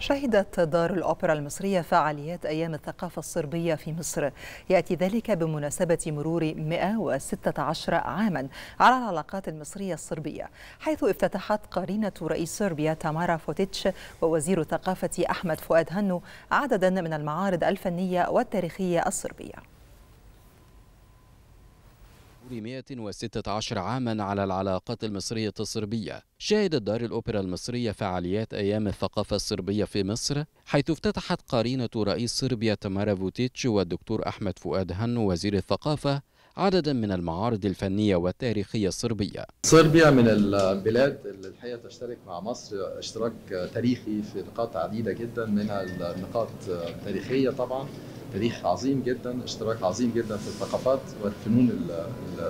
شهدت دار الأوبرا المصرية فعاليات أيام الثقافة الصربية في مصر يأتي ذلك بمناسبة مرور 116 عاما على العلاقات المصرية الصربية حيث افتتحت قرينة رئيس صربيا تامارا فوتيتش ووزير الثقافة أحمد فؤاد هنو عددا من المعارض الفنية والتاريخية الصربية مرور 116 عاما على العلاقات المصرية الصربية شهدت دار الأوبرا المصرية فعاليات أيام الثقافة الصربية في مصر حيث افتتحت قرينة رئيس صربيا تمارا فوتيتش والدكتور أحمد فؤاد هنو وزير الثقافة عددا من المعارض الفنية والتاريخية الصربية صربيا من البلاد اللي الحقيقة تشترك مع مصر اشتراك تاريخي في نقاط عديدة جدا منها النقاط التاريخية طبعا تاريخ عظيم جدا اشتراك عظيم جدا في الثقافات والفنون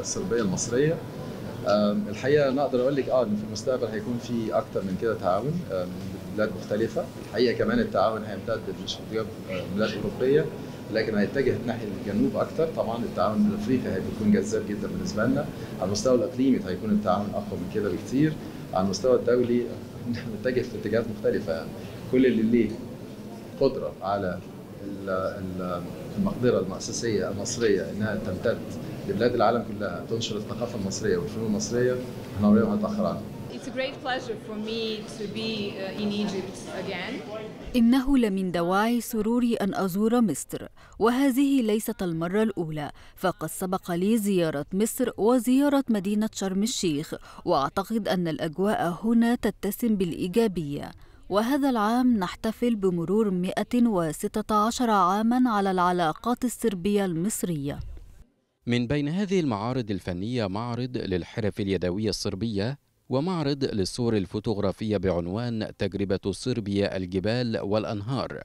الصربيه المصريه الحقيقه نقدر اقول لك اه ان في المستقبل هيكون في اكثر من كده تعاون من بلاد مختلفه الحقيقه كمان التعاون هيمتد مش آه، بلاد اوروبيه لكن هيتجه ناحيه الجنوب اكتر طبعا التعاون الافريقي هيكون جذاب جدا بالنسبه لنا على المستوى الاقليمي هيكون التعاون اقوى من كده بكتير على المستوى الدولي نتجه في اتجاهات مختلفه يعني كل اللي ليه قدره على المقدرة المؤسسية المصرية أنها تمتد لبلاد العالم كلها تنشر الثقافة المصرية والفنون المصرية احنا عمرنا ما هنتأخر It's a great pleasure for me to be uh, in Egypt again. إنه لمن دواعي سروري أن أزور مصر وهذه ليست المرة الأولى فقد سبق لي زيارة مصر وزيارة مدينة شرم الشيخ وأعتقد أن الأجواء هنا تتسم بالإيجابية وهذا العام نحتفل بمرور 116 عاما على العلاقات السربية المصرية من بين هذه المعارض الفنية معرض للحرف اليدوية الصربية ومعرض للصور الفوتوغرافية بعنوان تجربة صربيا الجبال والأنهار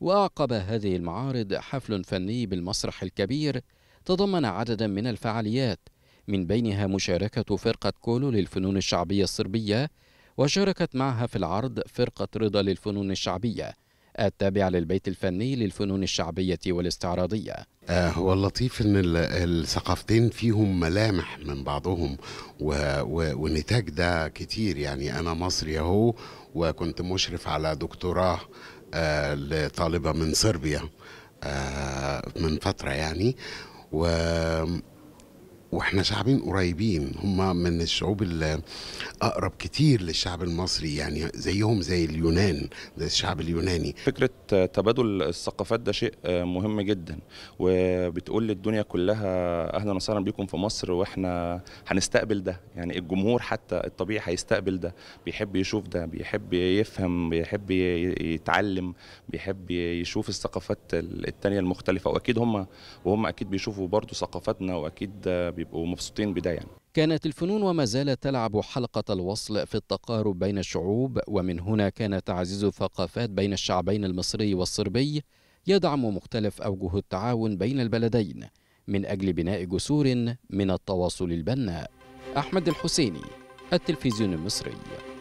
وأعقب هذه المعارض حفل فني بالمسرح الكبير تضمن عددا من الفعاليات من بينها مشاركة فرقة كولو للفنون الشعبية الصربية وشاركت معها في العرض فرقة رضا للفنون الشعبية التابعة للبيت الفني للفنون الشعبية والاستعراضية آه، هو اللطيف ان الثقافتين فيهم ملامح من بعضهم ونتاج ده كتير يعني انا مصري اهو وكنت مشرف على دكتوراه آه، لطالبه من صربيا آه، من فتره يعني و واحنا شعبين قريبين هم من الشعوب اقرب كتير للشعب المصري يعني زيهم زي اليونان زي الشعب اليوناني فكره تبادل الثقافات ده شيء مهم جدا وبتقول للدنيا كلها اهلا وسهلا بيكم في مصر واحنا هنستقبل ده يعني الجمهور حتى الطبيعي هيستقبل ده بيحب يشوف ده بيحب يفهم بيحب يتعلم بيحب يشوف الثقافات التانية المختلفه واكيد هم وهم اكيد بيشوفوا برضو ثقافتنا واكيد بي بيبقوا مبسوطين بده يعني كانت الفنون وما زالت تلعب حلقة الوصل في التقارب بين الشعوب ومن هنا كان تعزيز الثقافات بين الشعبين المصري والصربي يدعم مختلف أوجه التعاون بين البلدين من أجل بناء جسور من التواصل البناء أحمد الحسيني التلفزيون المصري